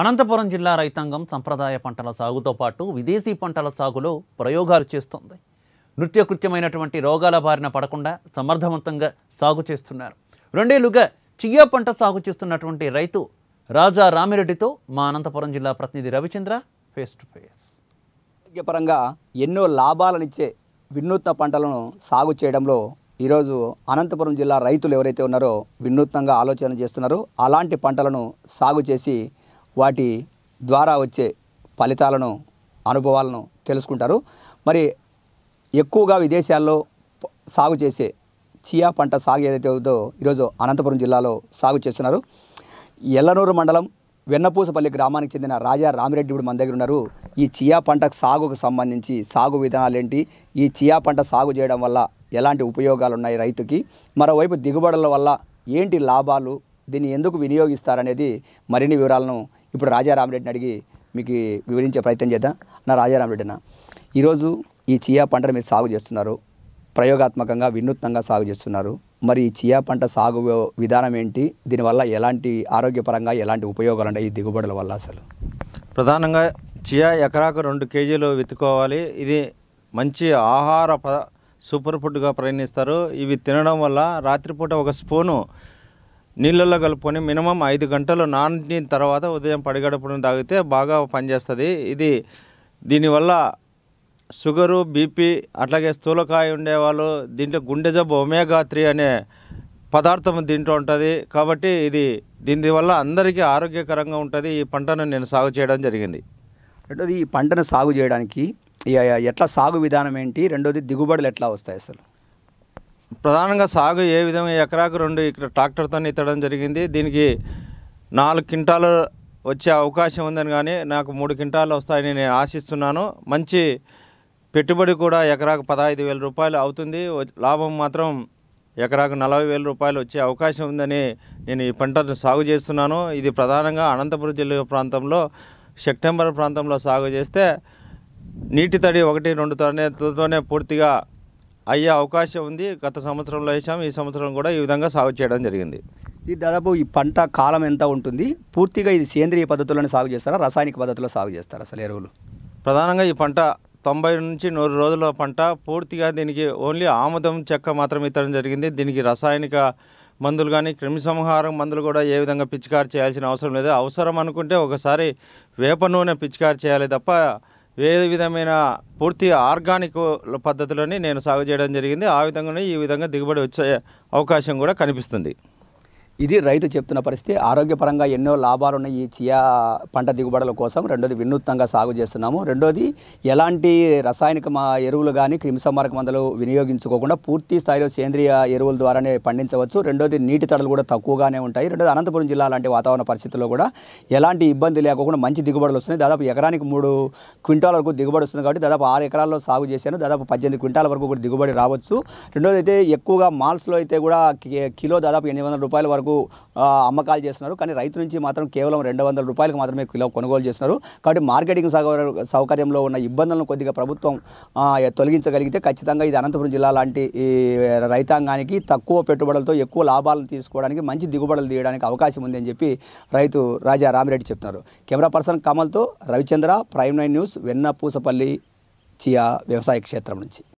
అనంతపురం జిల్లా రైతాంగం సంప్రదాయ పంటల సాగుతో పాటు విదేశీ పంటల సాగులో ప్రయోగాలు చేస్తోంది నృత్యకృత్యమైనటువంటి రోగాల బారిన పడకుండా సమర్థవంతంగా సాగు చేస్తున్నారు రెండేళ్లుగా చియా పంట సాగు చేస్తున్నటువంటి రైతు రాజా రామిరెడ్డితో మా అనంతపురం జిల్లా ప్రతినిధి రవిచంద్ర ఫేస్ టు ఫేస్ ఆరోగ్యపరంగా ఎన్నో లాభాలనిచ్చే వినూత్న పంటలను సాగు చేయడంలో ఈరోజు అనంతపురం జిల్లా రైతులు ఎవరైతే ఉన్నారో వినూత్నంగా ఆలోచన చేస్తున్నారో అలాంటి పంటలను సాగు చేసి వాటి ద్వారా వచ్చే ఫలితాలను అనుభవాలను తెలుసుకుంటారు మరి ఎక్కువగా విదేశాల్లో సాగు చేసే చియా పంట సాగు ఏదైతే ఉందో ఈరోజు అనంతపురం జిల్లాలో సాగు చేస్తున్నారు ఎల్లనూరు మండలం వెన్నపూసపల్లి గ్రామానికి చెందిన రాజా రామిరెడ్డి కూడా మన దగ్గర ఉన్నారు ఈ చియా పంట సాగుకు సంబంధించి సాగు విధానాలు ఏంటి ఈ చియా పంట సాగు చేయడం వల్ల ఎలాంటి ఉపయోగాలు ఉన్నాయి రైతుకి మరోవైపు దిగుబడుల వల్ల ఏంటి లాభాలు దీన్ని ఎందుకు వినియోగిస్తారనేది మరిన్ని వివరాలను ఇప్పుడు రాజారామరెడ్డిని అడిగి మీకు వివరించే ప్రయత్నం చేద్దాం నా రాజారామరెడ్డి అన్న ఈరోజు ఈ చియా పంటను మీరు సాగు చేస్తున్నారు ప్రయోగాత్మకంగా వినూత్నంగా సాగు చేస్తున్నారు మరి ఈ చియా పంట సాగు విధానం ఏంటి దీనివల్ల ఎలాంటి ఆరోగ్యపరంగా ఎలాంటి ఉపయోగాలు ఉంటాయి ఈ దిగుబడుల వల్ల అసలు ప్రధానంగా చియా ఎకరాకు రెండు కేజీలు వెతుకోవాలి ఇది మంచి ఆహార పద సూపర్ ఫుడ్గా పరిగణిస్తారు ఇవి తినడం వల్ల రాత్రిపూట ఒక స్పూను నీళ్ళల్లో కలుపుకొని మినిమం ఐదు గంటలు నాని తర్వాత ఉదయం పడిగడపడం తాగితే బాగా పనిచేస్తుంది ఇది దీనివల్ల షుగరు బీపీ అట్లాగే స్థూలకాయ ఉండేవాళ్ళు దీంట్లో గుండె జబ్బు ఒమేగా త్రీ అనే పదార్థం దీంట్లో ఉంటుంది కాబట్టి ఇది దీనివల్ల అందరికీ ఆరోగ్యకరంగా ఉంటుంది ఈ పంటను నేను సాగు చేయడం జరిగింది రెండోది ఈ పంటను సాగు చేయడానికి ఎట్లా సాగు విధానం ఏంటి రెండోది దిగుబడులు ఎట్లా వస్తాయి అసలు ప్రధానంగా సాగు ఏ విధంగా ఎకరాకు రెండు ఇక్కడ ట్రాక్టర్తో ఇత్తడం జరిగింది దీనికి నాలుగు క్వింటాలు వచ్చే అవకాశం ఉందని కానీ నాకు మూడు క్వింటాలు వస్తాయని నేను ఆశిస్తున్నాను మంచి పెట్టుబడి కూడా ఎకరాకు పదహైదు వేల రూపాయలు అవుతుంది లాభం మాత్రం ఎకరాకు నలభై వేల రూపాయలు వచ్చే అవకాశం ఉందని నేను ఈ పంటను సాగు చేస్తున్నాను ఇది ప్రధానంగా అనంతపురం జిల్లా ప్రాంతంలో సెప్టెంబర్ ప్రాంతంలో సాగు చేస్తే నీటి తడి ఒకటి రెండు తోనే పూర్తిగా అయ్యే అవకాశం ఉంది గత సంవత్సరంలో వేసాం ఈ సంవత్సరం కూడా ఈ విధంగా సాగు చేయడం జరిగింది ఇది దాదాపు ఈ పంట కాలం ఎంత ఉంటుంది పూర్తిగా ఇది సేంద్రియ పద్ధతుల్లోనే సాగు చేస్తారా రసాయనిక పద్ధతిలో సాగు చేస్తారు అసలు ఎరువులు ప్రధానంగా ఈ పంట తొంభై నుంచి నూరు రోజుల పంట పూర్తిగా దీనికి ఓన్లీ ఆముదం చెక్క మాత్రమే ఇవ్వడం జరిగింది దీనికి రసాయనిక మందులు కానీ క్రిమిసంహారం మందులు కూడా ఏ విధంగా పిచికారు చేయాల్సిన అవసరం లేదు అవసరం అనుకుంటే ఒకసారి వేప నూనె పిచికారు చేయాలి తప్ప ఏ విధమైన పూర్తి ఆర్గానిక్ పద్ధతిలోనే నేను సాగు చేయడం జరిగింది ఆ విధంగానే ఈ విధంగా దిగుబడి వచ్చే అవకాశం కూడా కనిపిస్తుంది ఇది రైతు చెప్తున్న పరిస్థితి ఆరోగ్యపరంగా ఎన్నో లాభాలున్న ఈ చియా పంట దిగుబడుల కోసం రెండోది వినూత్నంగా సాగు చేస్తున్నాము రెండోది ఎలాంటి రసాయనిక ఎరువులు కానీ క్రిమిసంహారక మందులు వినియోగించుకోకుండా పూర్తి స్థాయిలో సేంద్రియ ఎరువుల ద్వారానే పండించవచ్చు రెండోది నీటి తడలు కూడా తక్కువగానే ఉంటాయి రెండోది అనంతపురం జిల్లా లాంటి వాతావరణ పరిస్థితుల్లో కూడా ఎలాంటి ఇబ్బంది లేకుండా మంచి దిగుబడులు వస్తున్నాయి దాదాపు ఎకరానికి మూడు క్వింటాల వరకు దిగుబడి వస్తుంది కాబట్టి దాదాపు ఆరు ఎకరాల్లో సాగు చేశాను దాదాపు పద్దెనిమిది క్వింటాల వరకు కూడా దిగుబడి రావచ్చు రెండోది అయితే ఎక్కువగా మాల్స్లో అయితే కూడా కిలో దాదాపు ఎనిమిది వందల రూపాయల వరకు రూపాయలకు అమ్మకాలు చేస్తున్నారు కానీ రైతు నుంచి మాత్రం కేవలం రెండు వందల రూపాయలకు మాత్రమే కిలో కొనుగోలు చేస్తున్నారు కాబట్టి మార్కెటింగ్ సౌకర్యంలో ఉన్న ఇబ్బందులను కొద్దిగా ప్రభుత్వం తొలగించగలిగితే ఖచ్చితంగా ఇది అనంతపురం జిల్లా లాంటి ఈ రైతాంగానికి తక్కువ పెట్టుబడులతో ఎక్కువ లాభాలను తీసుకోవడానికి మంచి దిగుబడులు తీయడానికి అవకాశం ఉందని చెప్పి రైతు రాజా రామిరెడ్డి చెప్తున్నారు కెమెరా పర్సన్ కమల్తో రవిచంద్ర ప్రైమ్ నైన్ న్యూస్ వెన్న పూసపల్లి చియా వ్యవసాయ క్షేత్రం నుంచి